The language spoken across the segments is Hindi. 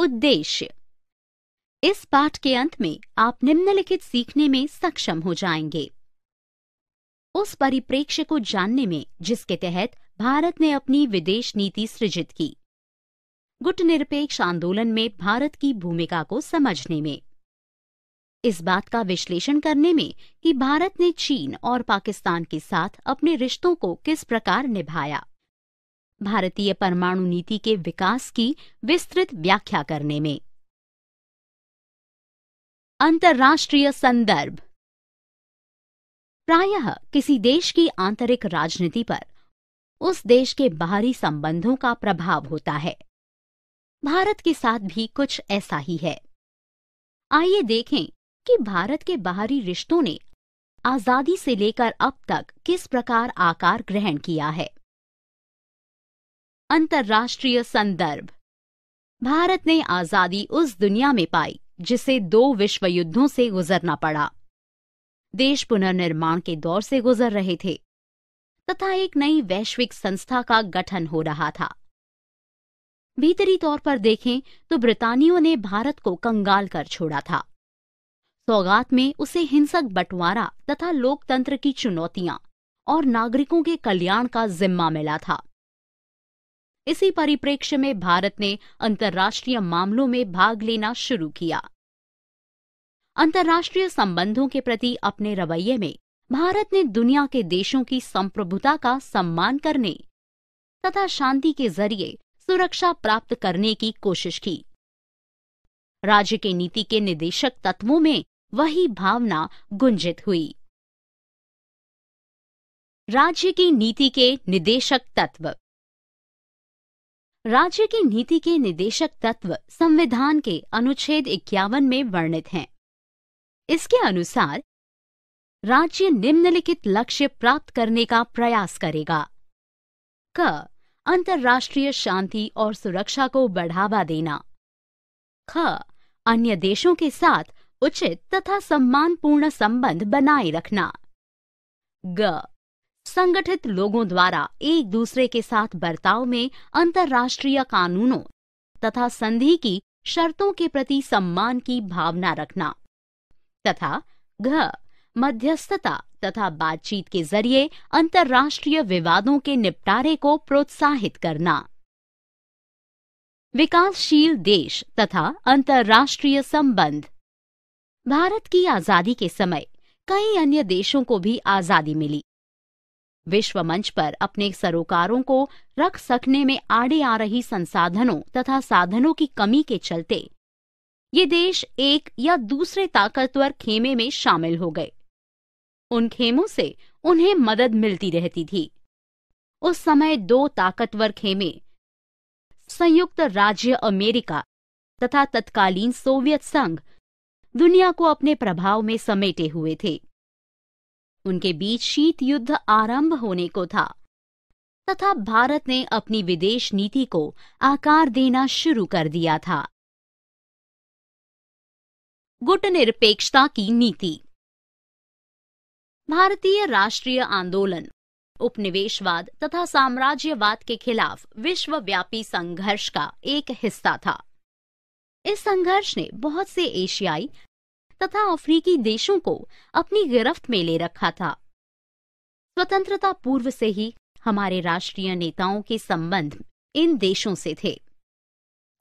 उद्देश्य इस पाठ के अंत में आप निम्नलिखित सीखने में सक्षम हो जाएंगे उस परिप्रेक्ष्य को जानने में जिसके तहत भारत ने अपनी विदेश नीति सृजित की गुटनिरपेक्ष आंदोलन में भारत की भूमिका को समझने में इस बात का विश्लेषण करने में कि भारत ने चीन और पाकिस्तान के साथ अपने रिश्तों को किस प्रकार निभाया भारतीय परमाणु नीति के विकास की विस्तृत व्याख्या करने में अंतर्राष्ट्रीय संदर्भ प्रायः किसी देश की आंतरिक राजनीति पर उस देश के बाहरी संबंधों का प्रभाव होता है भारत के साथ भी कुछ ऐसा ही है आइए देखें कि भारत के बाहरी रिश्तों ने आजादी से लेकर अब तक किस प्रकार आकार ग्रहण किया है अंतर्राष्ट्रीय संदर्भ भारत ने आजादी उस दुनिया में पाई जिसे दो विश्व युद्धों से गुजरना पड़ा देश पुनर्निर्माण के दौर से गुजर रहे थे तथा एक नई वैश्विक संस्था का गठन हो रहा था भीतरी तौर पर देखें तो ब्रितानियों ने भारत को कंगाल कर छोड़ा था सौगात में उसे हिंसक बंटवारा तथा लोकतंत्र की चुनौतियां और नागरिकों के कल्याण का जिम्मा मिला था इसी परिप्रेक्ष्य में भारत ने अंतर्राष्ट्रीय मामलों में भाग लेना शुरू किया अंतर्राष्ट्रीय संबंधों के प्रति अपने रवैये में भारत ने दुनिया के देशों की संप्रभुता का सम्मान करने तथा शांति के जरिए सुरक्षा प्राप्त करने की कोशिश की राज्य के नीति के निदेशक तत्वों में वही भावना गुंजित हुई राज्य की नीति के निदेशक तत्व राज्य की नीति के निदेशक तत्व संविधान के अनुच्छेद इक्यावन में वर्णित हैं इसके अनुसार राज्य निम्नलिखित लक्ष्य प्राप्त करने का प्रयास करेगा क अंतर्राष्ट्रीय शांति और सुरक्षा को बढ़ावा देना ख अन्य देशों के साथ उचित तथा सम्मानपूर्ण संबंध बनाए रखना ग संगठित लोगों द्वारा एक दूसरे के साथ बर्ताव में अंतर्राष्ट्रीय कानूनों तथा संधि की शर्तों के प्रति सम्मान की भावना रखना तथा घ मध्यस्थता तथा बातचीत के जरिए अंतर्राष्ट्रीय विवादों के निपटारे को प्रोत्साहित करना विकासशील देश तथा अंतर्राष्ट्रीय संबंध भारत की आजादी के समय कई अन्य देशों को भी आजादी मिली विश्व मंच पर अपने सरोकारों को रख सकने में आड़े आ रही संसाधनों तथा साधनों की कमी के चलते ये देश एक या दूसरे ताकतवर खेमे में शामिल हो गए उन खेमों से उन्हें मदद मिलती रहती थी उस समय दो ताकतवर खेमे संयुक्त राज्य अमेरिका तथा तत्कालीन सोवियत संघ दुनिया को अपने प्रभाव में समेटे हुए थे उनके बीच शीत युद्ध आरंभ होने को था तथा भारत ने अपनी विदेश नीति को आकार देना शुरू कर दिया था गुट निरपेक्षता की नीति भारतीय राष्ट्रीय आंदोलन उपनिवेशवाद तथा साम्राज्यवाद के खिलाफ विश्वव्यापी संघर्ष का एक हिस्सा था इस संघर्ष ने बहुत से एशियाई तथा अफ्रीकी देशों को अपनी गिरफ्त में ले रखा था स्वतंत्रता पूर्व से ही हमारे राष्ट्रीय नेताओं के संबंध इन देशों से थे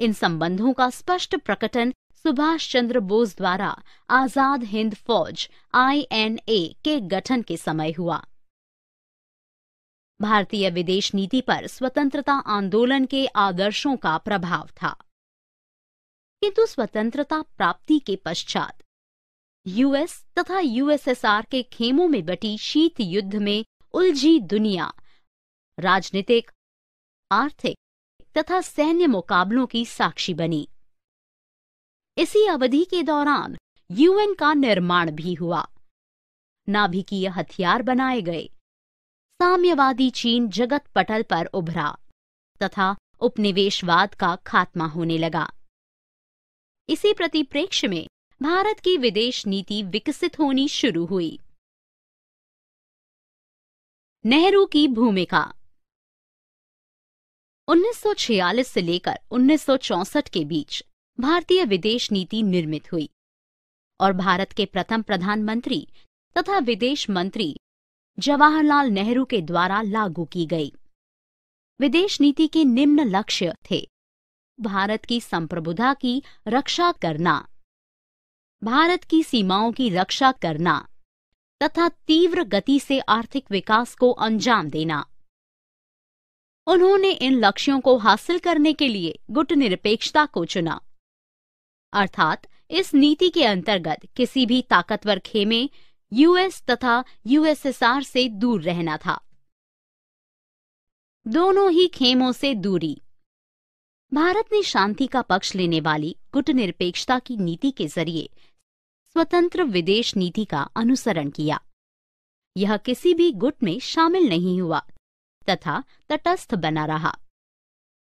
इन संबंधों का स्पष्ट प्रकटन सुभाष चंद्र बोस द्वारा आजाद हिंद फौज आईएनए के गठन के समय हुआ भारतीय विदेश नीति पर स्वतंत्रता आंदोलन के आदर्शों का प्रभाव था किंतु स्वतंत्रता प्राप्ति के पश्चात यूएस तथा यूएसएसआर के खेमों में बटी शीत युद्ध में उलझी दुनिया राजनीतिक आर्थिक तथा सैन्य मुकाबलों की साक्षी बनी इसी अवधि के दौरान यूएन का निर्माण भी हुआ नाभिकीय हथियार बनाए गए साम्यवादी चीन जगत पटल पर उभरा तथा उपनिवेशवाद का खात्मा होने लगा इसी प्रतिप्रेक्ष्य में भारत की विदेश नीति विकसित होनी शुरू हुई नेहरू की भूमिका 1946 से लेकर 1964 के बीच भारतीय विदेश नीति निर्मित हुई और भारत के प्रथम प्रधानमंत्री तथा विदेश मंत्री जवाहरलाल नेहरू के द्वारा लागू की गई विदेश नीति के निम्न लक्ष्य थे भारत की संप्रभुता की रक्षा करना भारत की सीमाओं की रक्षा करना तथा तीव्र गति से आर्थिक विकास को अंजाम देना उन्होंने इन लक्ष्यों को हासिल करने के लिए गुट निरपेक्षता को चुना अर्थात इस नीति के अंतर्गत किसी भी ताकतवर खेमे यूएस तथा यूएसएसआर से दूर रहना था दोनों ही खेमों से दूरी भारत ने शांति का पक्ष लेने वाली गुट निरपेक्षता की नीति के जरिए स्वतंत्र विदेश नीति का अनुसरण किया यह किसी भी गुट में शामिल नहीं हुआ तथा तटस्थ बना रहा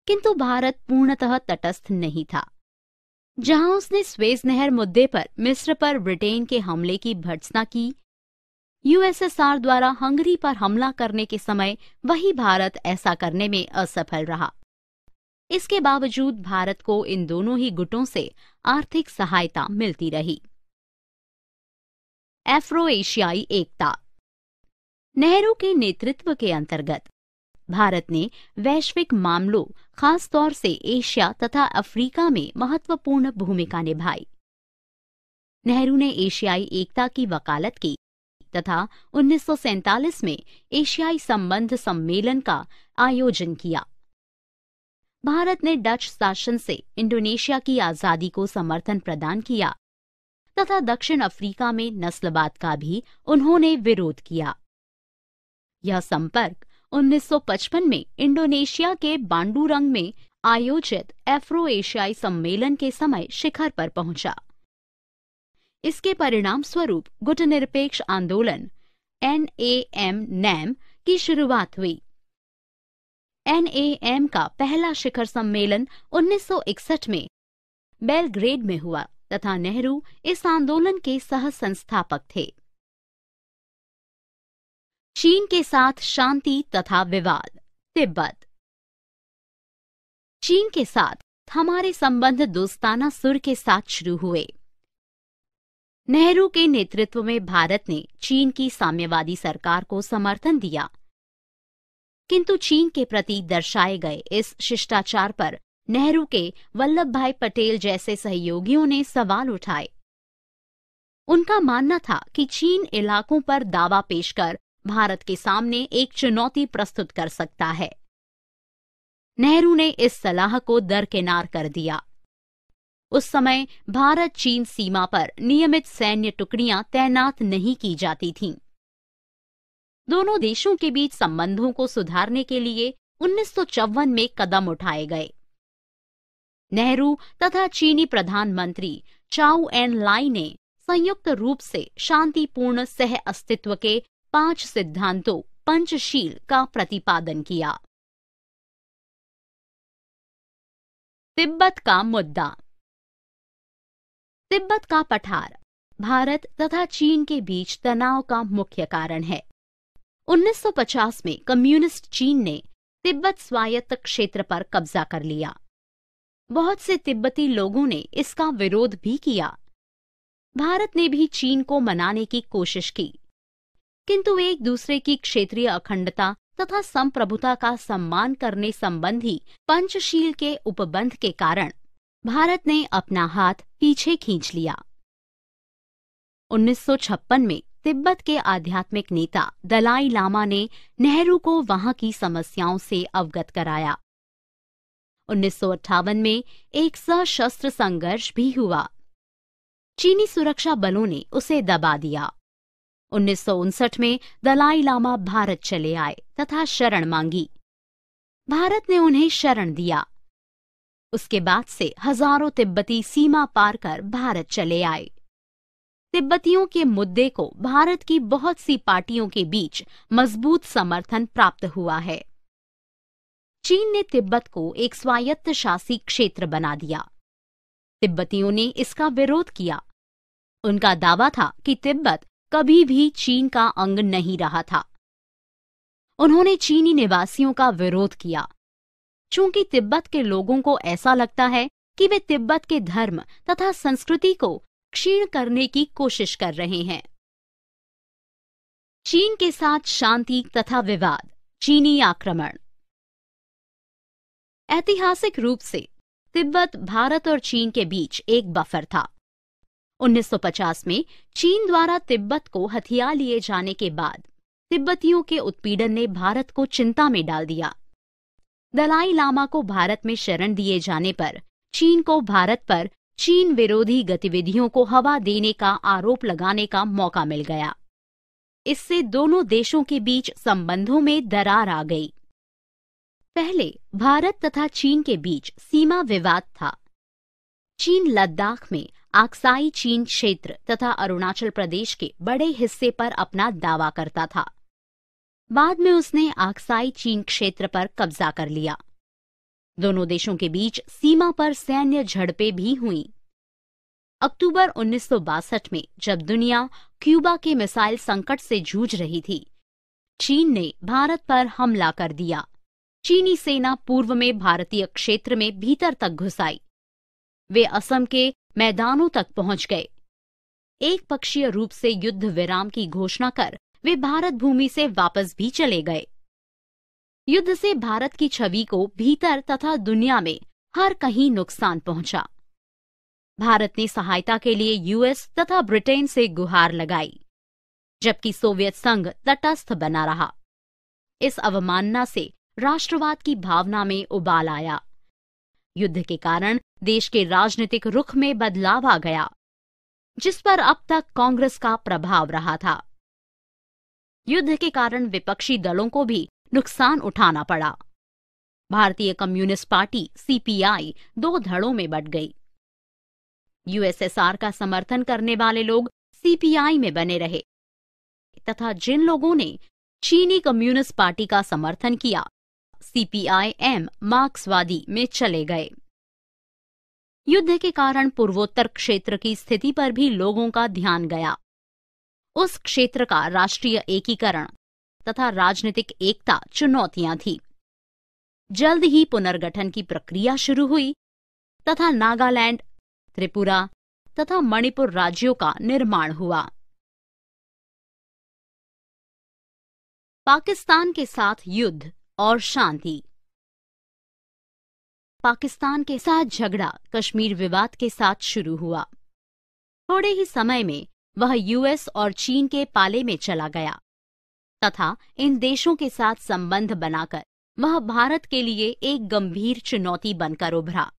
किंतु भारत पूर्णतः तटस्थ नहीं था जहां उसने स्वेज नहर मुद्दे पर मिस्र पर ब्रिटेन के हमले की भर्त्सना की यूएसएसआर द्वारा हंगरी पर हमला करने के समय वही भारत ऐसा करने में असफल रहा इसके बावजूद भारत को इन दोनों ही गुटों से आर्थिक सहायता मिलती रही एफ्रो एशियाई एकता नेहरू के नेतृत्व के अंतर्गत भारत ने वैश्विक मामलों खासतौर से एशिया तथा अफ्रीका में महत्वपूर्ण भूमिका निभाई नेहरू ने एशियाई एकता की वकालत की तथा उन्नीस में एशियाई संबंध सम्मेलन का आयोजन किया भारत ने डच शासन से इंडोनेशिया की आजादी को समर्थन प्रदान किया तथा दक्षिण अफ्रीका में नस्लवाद का भी उन्होंने विरोध किया यह संपर्क 1955 में इंडोनेशिया के बांडूरंग में आयोजित एफ्रो एशियाई सम्मेलन के समय शिखर पर पहुंचा इसके परिणाम स्वरूप गुटनिरपेक्ष आंदोलन एन एम नैम की शुरुआत हुई एन का पहला शिखर सम्मेलन 1961 में बेलग्रेड में हुआ तथा नेहरू इस आंदोलन के सह संस्थापक थे चीन के साथ शांति तथा विवाद तिब्बत चीन के साथ हमारे संबंध दोस्ताना सुर के साथ शुरू हुए नेहरू के नेतृत्व में भारत ने चीन की साम्यवादी सरकार को समर्थन दिया किंतु चीन के प्रति दर्शाए गए इस शिष्टाचार पर नेहरू के वल्लभ भाई पटेल जैसे सहयोगियों ने सवाल उठाए उनका मानना था कि चीन इलाकों पर दावा पेश कर भारत के सामने एक चुनौती प्रस्तुत कर सकता है नेहरू ने इस सलाह को दरकिनार कर दिया उस समय भारत चीन सीमा पर नियमित सैन्य टुकड़ियां तैनात नहीं की जाती थीं। दोनों देशों के बीच संबंधों को सुधारने के लिए उन्नीस में कदम उठाए गए नेहरू तथा चीनी प्रधानमंत्री चाउ एन लाई ने संयुक्त रूप से शांतिपूर्ण सह अस्तित्व के पांच सिद्धांतों पंचशील का प्रतिपादन किया तिब्बत का मुद्दा तिब्बत का पठार भारत तथा चीन के बीच तनाव का मुख्य कारण है 1950 में कम्युनिस्ट चीन ने तिब्बत स्वायत्त क्षेत्र पर कब्जा कर लिया बहुत से तिब्बती लोगों ने इसका विरोध भी किया भारत ने भी चीन को मनाने की कोशिश की किंतु एक दूसरे की क्षेत्रीय अखंडता तथा संप्रभुता का सम्मान करने संबंधी पंचशील के उपबंध के कारण भारत ने अपना हाथ पीछे खींच लिया 1956 में तिब्बत के आध्यात्मिक नेता दलाई लामा ने नेहरू को वहां की समस्याओं से अवगत कराया उन्नीस में एक सशस्त्र संघर्ष भी हुआ चीनी सुरक्षा बलों ने उसे दबा दिया उन्नीस में दलाई लामा भारत चले आए तथा शरण मांगी भारत ने उन्हें शरण दिया उसके बाद से हजारों तिब्बती सीमा पार कर भारत चले आए तिब्बतियों के मुद्दे को भारत की बहुत सी पार्टियों के बीच मजबूत समर्थन प्राप्त हुआ है चीन ने तिब्बत को एक स्वायत्त शासी क्षेत्र बना दिया तिब्बतियों ने इसका विरोध किया उनका दावा था कि तिब्बत कभी भी चीन का अंग नहीं रहा था उन्होंने चीनी निवासियों का विरोध किया चूंकि तिब्बत के लोगों को ऐसा लगता है कि वे तिब्बत के धर्म तथा संस्कृति को क्षीण करने की कोशिश कर रहे हैं चीन के साथ शांति तथा विवाद चीनी आक्रमण ऐतिहासिक रूप से तिब्बत भारत और चीन के बीच एक बफर था 1950 में चीन द्वारा तिब्बत को हथियार लिए जाने के बाद तिब्बतियों के उत्पीड़न ने भारत को चिंता में डाल दिया दलाई लामा को भारत में शरण दिए जाने पर चीन को भारत पर चीन विरोधी गतिविधियों को हवा देने का आरोप लगाने का मौका मिल गया इससे दोनों देशों के बीच संबंधों में दरार आ गई पहले भारत तथा चीन के बीच सीमा विवाद था चीन लद्दाख में आक्साई चीन क्षेत्र तथा अरुणाचल प्रदेश के बड़े हिस्से पर अपना दावा करता था बाद में उसने आक्साई चीन क्षेत्र पर कब्जा कर लिया दोनों देशों के बीच सीमा पर सैन्य झड़पें भी हुई अक्टूबर उन्नीस में जब दुनिया क्यूबा के मिसाइल संकट से जूझ रही थी चीन ने भारत पर हमला कर दिया चीनी सेना पूर्व में भारतीय क्षेत्र में भीतर तक घुस आई वे असम के मैदानों तक पहुंच गए एक पक्षीय रूप से युद्ध विराम की घोषणा कर वे भारत भूमि से वापस भी चले गए युद्ध से भारत की छवि को भीतर तथा दुनिया में हर कहीं नुकसान पहुंचा भारत ने सहायता के लिए यूएस तथा ब्रिटेन से गुहार लगाई जबकि सोवियत संघ तटस्थ बना रहा इस अवमानना से राष्ट्रवाद की भावना में उबाल आया युद्ध के कारण देश के राजनीतिक रुख में बदलाव आ गया जिस पर अब तक कांग्रेस का प्रभाव रहा था युद्ध के कारण विपक्षी दलों को भी नुकसान उठाना पड़ा भारतीय कम्युनिस्ट पार्टी सीपीआई दो धड़ों में बट गई यूएसएसआर का समर्थन करने वाले लोग सीपीआई में बने रहे तथा जिन लोगों ने चीनी कम्युनिस्ट पार्टी का समर्थन किया सीपीआईएम मार्क्सवादी में चले गए युद्ध के कारण पूर्वोत्तर क्षेत्र की स्थिति पर भी लोगों का ध्यान गया उस क्षेत्र का राष्ट्रीय एकीकरण तथा राजनीतिक एकता चुनौतियां थी जल्द ही पुनर्गठन की प्रक्रिया शुरू हुई तथा नागालैंड त्रिपुरा तथा मणिपुर राज्यों का निर्माण हुआ पाकिस्तान के साथ युद्ध और शांति पाकिस्तान के साथ झगड़ा कश्मीर विवाद के साथ शुरू हुआ थोड़े ही समय में वह यूएस और चीन के पाले में चला गया तथा इन देशों के साथ संबंध बनाकर वह भारत के लिए एक गंभीर चुनौती बनकर उभरा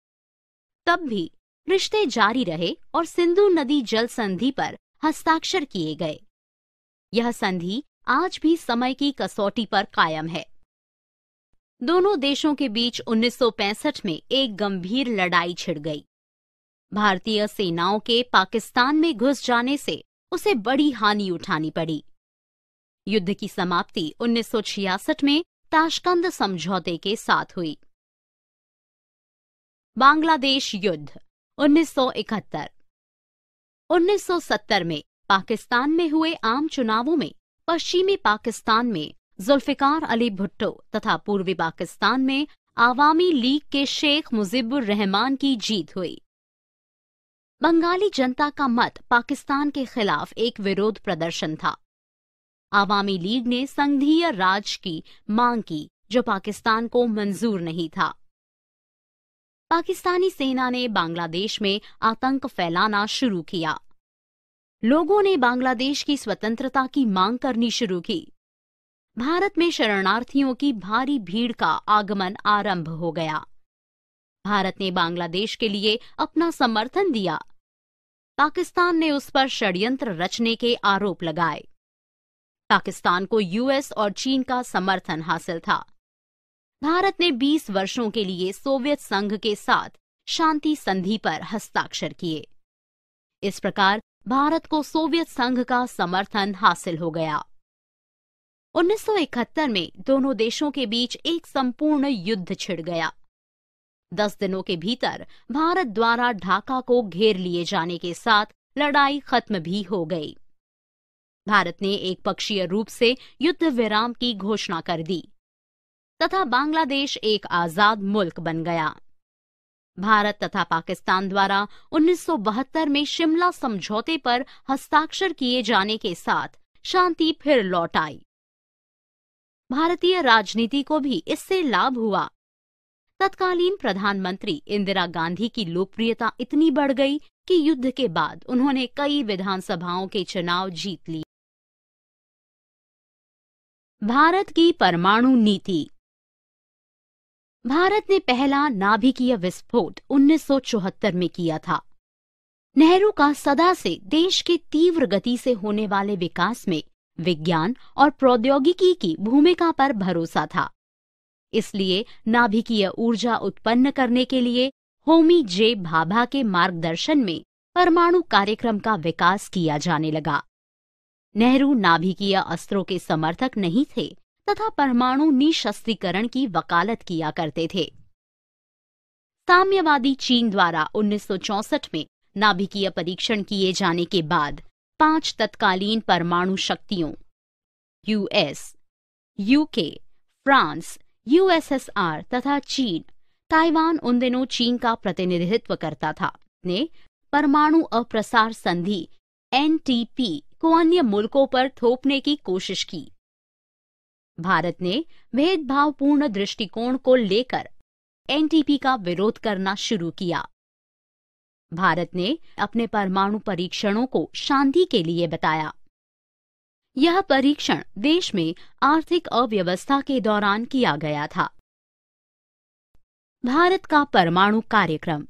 तब भी रिश्ते जारी रहे और सिंधु नदी जल संधि पर हस्ताक्षर किए गए यह संधि आज भी समय की कसौटी पर कायम है दोनों देशों के बीच 1965 में एक गंभीर लड़ाई छिड़ गई भारतीय सेनाओं के पाकिस्तान में घुस जाने से उसे बड़ी हानि उठानी पड़ी युद्ध की समाप्ति 1966 में ताशकंद समझौते के साथ हुई बांग्लादेश युद्ध 1971 1970 में पाकिस्तान में हुए आम चुनावों में पश्चिमी पाकिस्तान में जुल्फिकार अली भुट्टो तथा पूर्वी पाकिस्तान में आवामी लीग के शेख मुजिबुर रहमान की जीत हुई बंगाली जनता का मत पाकिस्तान के खिलाफ एक विरोध प्रदर्शन था आवामी लीग ने संघीय राज की मांग की जो पाकिस्तान को मंजूर नहीं था पाकिस्तानी सेना ने बांग्लादेश में आतंक फैलाना शुरू किया लोगों ने बांग्लादेश की स्वतंत्रता की मांग करनी शुरू की भारत में शरणार्थियों की भारी भीड़ का आगमन आरंभ हो गया भारत ने बांग्लादेश के लिए अपना समर्थन दिया पाकिस्तान ने उस पर षड्यंत्र रचने के आरोप लगाए पाकिस्तान को यूएस और चीन का समर्थन हासिल था भारत ने 20 वर्षों के लिए सोवियत संघ के साथ शांति संधि पर हस्ताक्षर किए इस प्रकार भारत को सोवियत संघ का समर्थन हासिल हो गया 1971 में दोनों देशों के बीच एक संपूर्ण युद्ध छिड़ गया दस दिनों के भीतर भारत द्वारा ढाका को घेर लिए जाने के साथ लड़ाई खत्म भी हो गई भारत ने एक पक्षीय रूप से युद्ध विराम की घोषणा कर दी तथा बांग्लादेश एक आजाद मुल्क बन गया भारत तथा पाकिस्तान द्वारा 1972 में शिमला समझौते पर हस्ताक्षर किए जाने के साथ शांति फिर लौट आई भारतीय राजनीति को भी इससे लाभ हुआ तत्कालीन प्रधानमंत्री इंदिरा गांधी की लोकप्रियता इतनी बढ़ गई कि युद्ध के बाद उन्होंने कई विधानसभाओं के चुनाव जीत लिए भारत की परमाणु नीति भारत ने पहला नाभिकीय विस्फोट 1974 में किया था नेहरू का सदा से देश के तीव्र गति से होने वाले विकास में विज्ञान और प्रौद्योगिकी की भूमिका पर भरोसा था इसलिए नाभिकीय ऊर्जा उत्पन्न करने के लिए होमी जे भाभा के मार्गदर्शन में परमाणु कार्यक्रम का विकास किया जाने लगा नेहरू नाभिकीय अस्त्रों के समर्थक नहीं थे तथा परमाणु निशस्त्रीकरण की वकालत किया करते थे साम्यवादी चीन द्वारा 1964 में नाभिकीय परीक्षण किए जाने के बाद पांच तत्कालीन परमाणु शक्तियों यूएस यूके फ्रांस यूएसएसआर तथा चीन ताइवान उन दिनों चीन का प्रतिनिधित्व करता था ने परमाणु अप्रसार संधि एनटीपी को अन्य मुल्कों पर थोपने की कोशिश की भारत ने भेदभावपूर्ण दृष्टिकोण को लेकर एनटीपी का विरोध करना शुरू किया भारत ने अपने परमाणु परीक्षणों को शांति के लिए बताया यह परीक्षण देश में आर्थिक अव्यवस्था के दौरान किया गया था भारत का परमाणु कार्यक्रम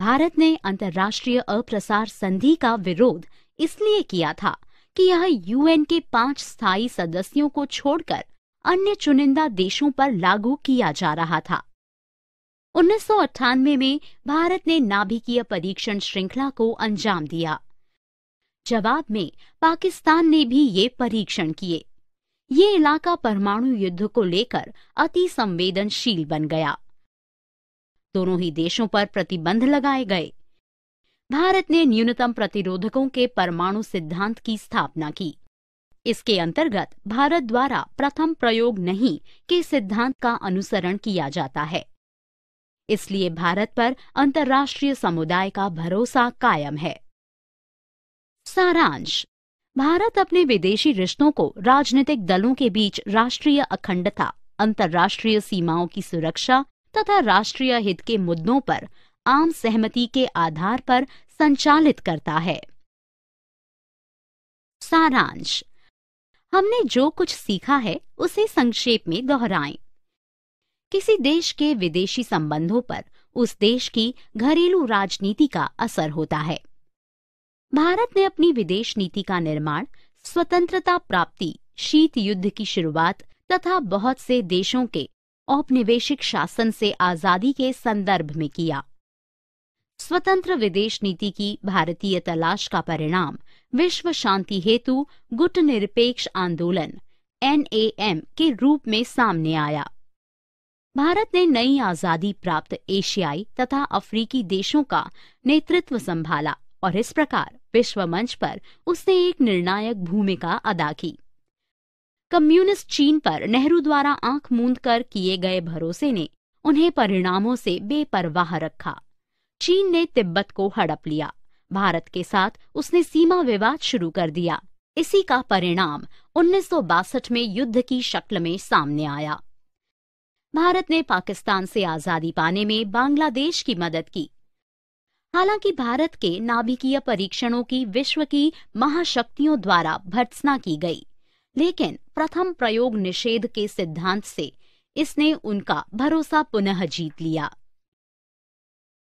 भारत ने अंतर्राष्ट्रीय अप्रसार संधि का विरोध इसलिए किया था कि यह यूएन के पांच स्थायी सदस्यों को छोड़कर अन्य चुनिंदा देशों पर लागू किया जा रहा था उन्नीस में भारत ने नाभिकीय परीक्षण श्रृंखला को अंजाम दिया जवाब में पाकिस्तान ने भी ये परीक्षण किए ये इलाका परमाणु युद्ध को लेकर अति संवेदनशील बन गया दोनों ही देशों पर प्रतिबंध लगाए गए भारत ने न्यूनतम प्रतिरोधकों के परमाणु सिद्धांत की स्थापना की इसके अंतर्गत भारत द्वारा प्रथम प्रयोग नहीं के सिद्धांत का अनुसरण किया जाता है इसलिए भारत पर अंतर्राष्ट्रीय समुदाय का भरोसा कायम है सारांश भारत अपने विदेशी रिश्तों को राजनीतिक दलों के बीच राष्ट्रीय अखंडता अंतर्राष्ट्रीय सीमाओं की सुरक्षा तथा राष्ट्रीय हित के मुद्दों पर आम सहमति के आधार पर संचालित करता है सारांश हमने जो कुछ सीखा है उसे संक्षेप में दोहराएं किसी देश के विदेशी संबंधों पर उस देश की घरेलू राजनीति का असर होता है भारत ने अपनी विदेश नीति का निर्माण स्वतंत्रता प्राप्ति शीत युद्ध की शुरुआत तथा बहुत से देशों के औपनिवेशिक शासन से आजादी के संदर्भ में किया स्वतंत्र विदेश नीति की भारतीय तलाश का परिणाम विश्व शांति हेतु गुट निरपेक्ष आंदोलन एनएएम के रूप में सामने आया भारत ने नई आजादी प्राप्त एशियाई तथा अफ्रीकी देशों का नेतृत्व संभाला और इस प्रकार विश्व मंच पर उसने एक निर्णायक भूमिका अदा की कम्युनिस्ट चीन पर नेहरू द्वारा आंख मूंद कर किए गए भरोसे ने उन्हें परिणामों से बेपरवाह रखा चीन ने तिब्बत को हड़प लिया भारत के साथ उसने सीमा विवाद शुरू कर दिया इसी का परिणाम उन्नीस में युद्ध की शक्ल में सामने आया भारत ने पाकिस्तान से आजादी पाने में बांग्लादेश की मदद की हालांकि भारत के नाभिकीय परीक्षणों की विश्व की महाशक्तियों द्वारा भर्त्सना की गई लेकिन प्रथम प्रयोग निषेध के सिद्धांत से इसने उनका भरोसा पुनः जीत लिया